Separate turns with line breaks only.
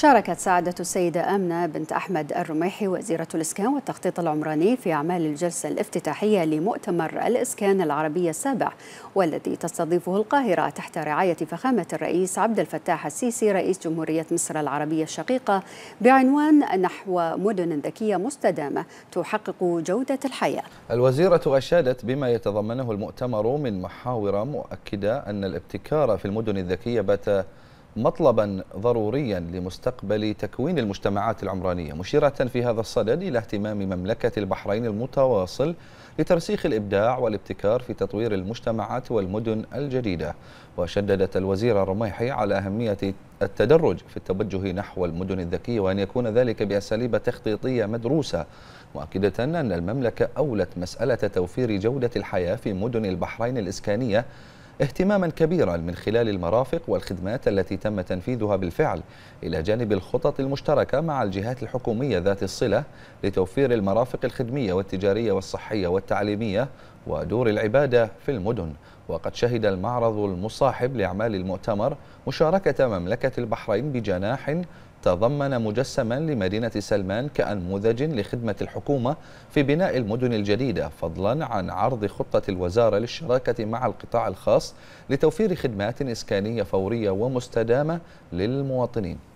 شاركت سعادة السيدة أمنة بنت أحمد الرميحي وزيرة الإسكان والتخطيط العمراني في أعمال الجلسة الافتتاحية لمؤتمر الإسكان العربية السابع والذي تستضيفه القاهرة تحت رعاية فخامة الرئيس عبد الفتاح السيسي رئيس جمهورية مصر العربية الشقيقة بعنوان نحو مدن ذكية مستدامة تحقق جودة الحياة
الوزيرة أشادت بما يتضمنه المؤتمر من محاور مؤكدة أن الابتكار في المدن الذكية بات مطلبا ضروريا لمستقبل تكوين المجتمعات العمرانية مشيرة في هذا الصدد إلى اهتمام مملكة البحرين المتواصل لترسيخ الإبداع والابتكار في تطوير المجتمعات والمدن الجديدة وشددت الوزيرة الرميحي على أهمية التدرج في التوجه نحو المدن الذكية وأن يكون ذلك بأساليب تخطيطية مدروسة مؤكدة أن المملكة أولت مسألة توفير جودة الحياة في مدن البحرين الإسكانية اهتماما كبيرا من خلال المرافق والخدمات التي تم تنفيذها بالفعل إلى جانب الخطط المشتركة مع الجهات الحكومية ذات الصلة لتوفير المرافق الخدمية والتجارية والصحية والتعليمية ودور العبادة في المدن وقد شهد المعرض المصاحب لأعمال المؤتمر مشاركة مملكة البحرين بجناح تضمن مجسما لمدينة سلمان كأنموذج لخدمة الحكومة في بناء المدن الجديدة فضلا عن عرض خطة الوزارة للشراكة مع القطاع الخاص لتوفير خدمات إسكانية فورية ومستدامة للمواطنين